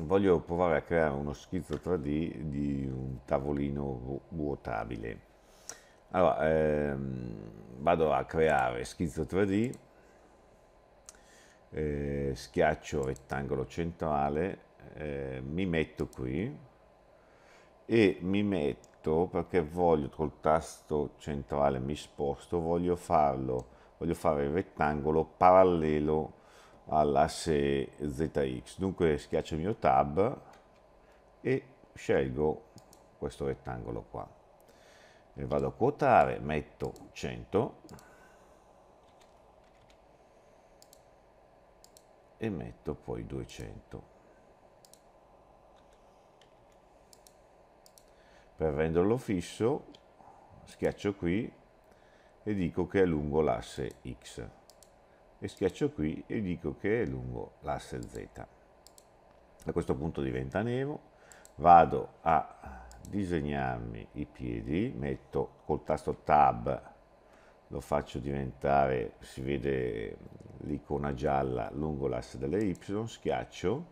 voglio provare a creare uno schizzo 3D di un tavolino vuotabile. Allora, ehm, vado a creare schizzo 3D, eh, schiaccio rettangolo centrale, eh, mi metto qui e mi metto perché voglio col tasto centrale mi sposto, voglio farlo, voglio fare il rettangolo parallelo all'asse ZX. Dunque schiaccio il mio tab e scelgo questo rettangolo qua. E vado a quotare, metto 100 e metto poi 200. Per renderlo fisso schiaccio qui e dico che è lungo l'asse X e schiaccio qui e dico che è lungo l'asse Z. A questo punto diventa nevo, vado a disegnarmi i piedi, metto col tasto Tab, lo faccio diventare, si vede l'icona gialla lungo l'asse delle Y, schiaccio,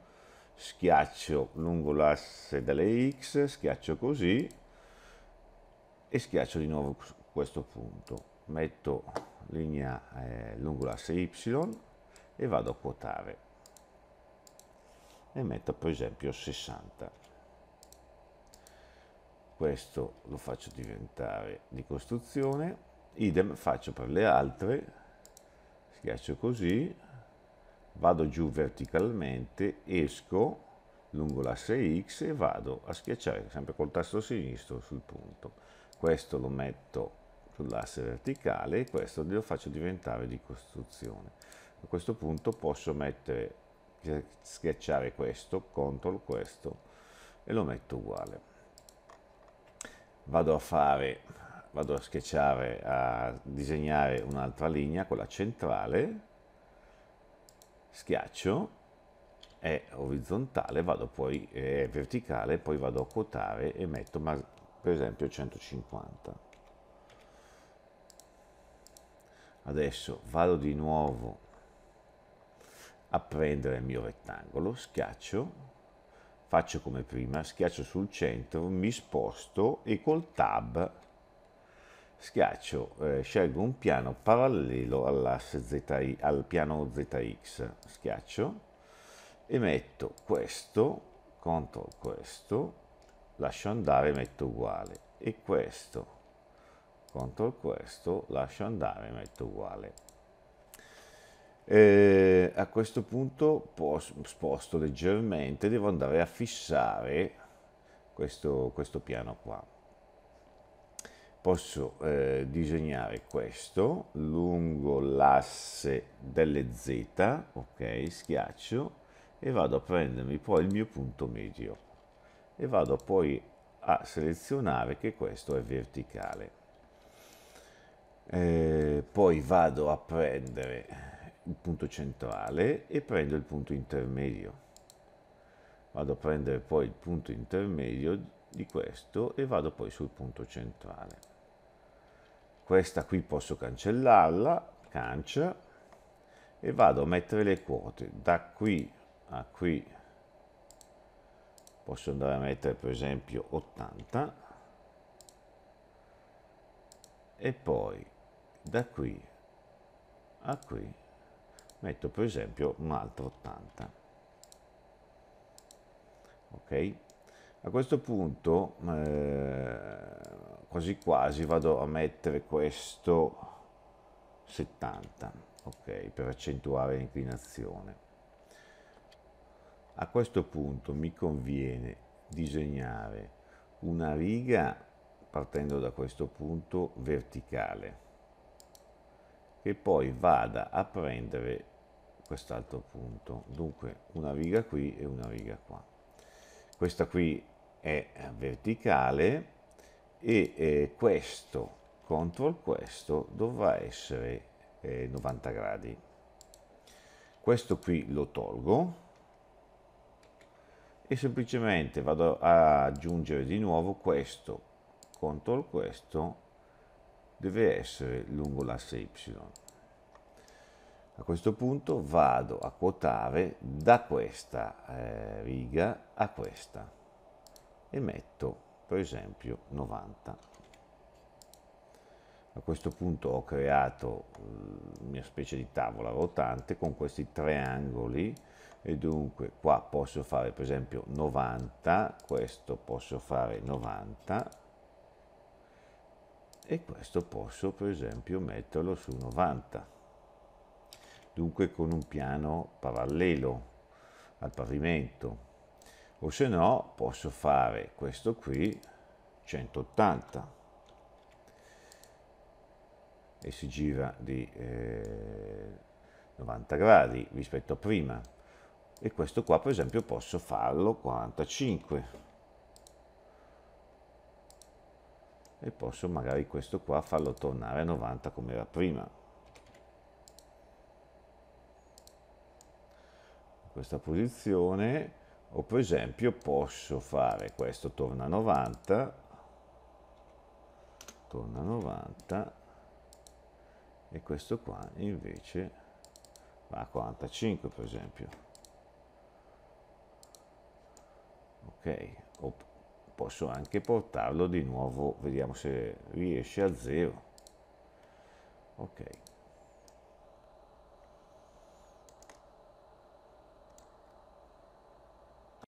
schiaccio lungo l'asse delle X, schiaccio così e schiaccio di nuovo questo punto. Metto linea eh, lungo l'asse Y e vado a quotare e metto per esempio 60 questo lo faccio diventare di costruzione idem faccio per le altre schiaccio così vado giù verticalmente esco lungo l'asse X e vado a schiacciare sempre col tasto sinistro sul punto questo lo metto sull'asse verticale e questo lo faccio diventare di costruzione. A questo punto posso mettere, schiacciare questo, CTRL questo e lo metto uguale. Vado a fare, vado a schiacciare, a disegnare un'altra linea, quella centrale, schiaccio, è orizzontale, vado poi, è verticale, poi vado a quotare e metto per esempio 150 Adesso vado di nuovo a prendere il mio rettangolo, schiaccio, faccio come prima, schiaccio sul centro, mi sposto e col tab schiaccio, eh, scelgo un piano parallelo all'asse ZI, al piano ZX, schiaccio e metto questo, CTRL questo, lascio andare, metto uguale e questo CTRL questo, lascio andare, metto uguale. E a questo punto sposto leggermente, devo andare a fissare questo, questo piano qua. Posso eh, disegnare questo lungo l'asse delle Z, ok, schiaccio e vado a prendermi poi il mio punto medio e vado poi a selezionare che questo è verticale eh, poi vado a prendere il punto centrale e prendo il punto intermedio vado a prendere poi il punto intermedio di questo e vado poi sul punto centrale questa qui posso cancellarla cancia e vado a mettere le quote da qui a qui posso andare a mettere per esempio 80 e poi da qui a qui metto per esempio un altro 80 ok a questo punto eh, quasi quasi vado a mettere questo 70 ok per accentuare l'inclinazione a questo punto mi conviene disegnare una riga partendo da questo punto verticale che poi vada a prendere quest'altro punto. Dunque una riga qui e una riga qua. Questa qui è verticale e eh, questo contro questo dovrà essere eh, 90 gradi. Questo qui lo tolgo e semplicemente vado a aggiungere di nuovo questo contro questo deve essere lungo l'asse y. A questo punto vado a quotare da questa eh, riga a questa e metto per esempio 90. A questo punto ho creato la mm, mia specie di tavola rotante con questi tre angoli e dunque qua posso fare per esempio 90, questo posso fare 90 e questo posso per esempio metterlo su 90 dunque con un piano parallelo al pavimento o se no posso fare questo qui 180 e si gira di eh, 90 gradi rispetto a prima e questo qua per esempio posso farlo 45 e posso magari questo qua farlo tornare a 90 come era prima. questa posizione o per esempio posso fare questo torna a 90, torna a 90 e questo qua invece va a 45 per esempio. Ok, o posso anche portarlo di nuovo, vediamo se riesce a zero. Ok.